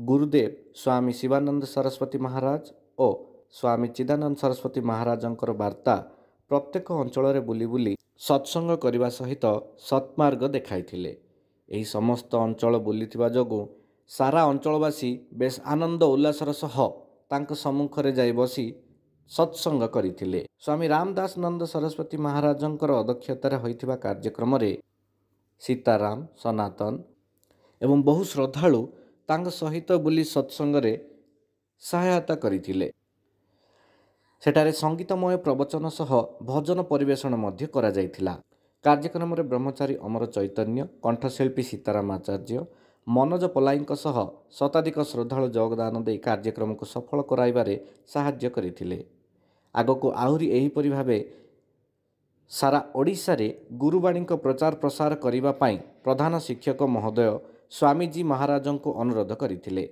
ଗୁରୁଦେବ ସ୍ୱାମୀ ଶିବାନନ୍ଦ ସରସ୍ୱତୀ ମହାରାଜ ଓ ସ୍ୱାମୀ ଚିଦାନନ୍ଦ ସରସ୍ୱତୀ ମହାରାଜଙ୍କର ବାର୍ତ୍ତା ପ୍ରତ୍ୟେକ ଅଞ୍ଚଳରେ ବୁଲି ବୁଲି ସତ୍ସଙ୍ଗ କରିବା ସହିତ ସତ୍ମାର୍ଗ ଦେଖାଇଥିଲେ ଏହି ସମସ୍ତ ଅଞ୍ଚଳ ବୁଲିଥିବା ଯୋଗୁଁ ସାରା ଅଞ୍ଚଳବାସୀ ବେଶ ଆନନ୍ଦ ଉଲ୍ଲାସର ସହ ତାଙ୍କ ସମ୍ମୁଖରେ ଯାଇ ବସି ସତ୍ସଙ୍ଗ କରିଥିଲେ ସ୍ୱାମୀ ରାମଦାସ ନନ୍ଦ ସରସ୍ୱତୀ ମହାରାଜଙ୍କର ଅଧ୍ୟକ୍ଷତାରେ ହୋଇଥିବା କାର୍ଯ୍ୟକ୍ରମରେ ସୀତାରାମ ସନାତନ ଏବଂ ବହୁ ଶ୍ରଦ୍ଧାଳୁ ତାଙ୍କ ସହିତ ବୁଲି ସତ୍ସଙ୍ଗରେ ସହାୟତା କରିଥିଲେ ସେଠାରେ ସଙ୍ଗୀତମୟ ପ୍ରବଚନ ସହ ଭଜନ ପରିବେଷଣ ମଧ୍ୟ କରାଯାଇଥିଲା କାର୍ଯ୍ୟକ୍ରମରେ ବ୍ରହ୍ମଚାରୀ ଅମର ଚୈତନ୍ୟ କଣ୍ଠଶିଳ୍ପୀ ସୀତାରାମ ଆଚାର୍ଯ୍ୟ ମନୋଜ ପଲାଇଙ୍କ ସହ ଶତାଧିକ ଶ୍ରଦ୍ଧାଳୁ ଯୋଗଦାନ ଦେଇ କାର୍ଯ୍ୟକ୍ରମକୁ ସଫଳ କରାଇବାରେ ସାହାଯ୍ୟ କରିଥିଲେ ଆଗକୁ ଆହୁରି ଏହିପରି ଭାବେ ସାରା ଓଡ଼ିଶାରେ ଗୁରୁବାଣୀଙ୍କ ପ୍ରଚାର ପ୍ରସାର କରିବା ପାଇଁ ପ୍ରଧାନ ଶିକ୍ଷକ ମହୋଦୟ ସ୍ୱାମୀଜୀ ମହାରାଜଙ୍କୁ ଅନୁରୋଧ କରିଥିଲେ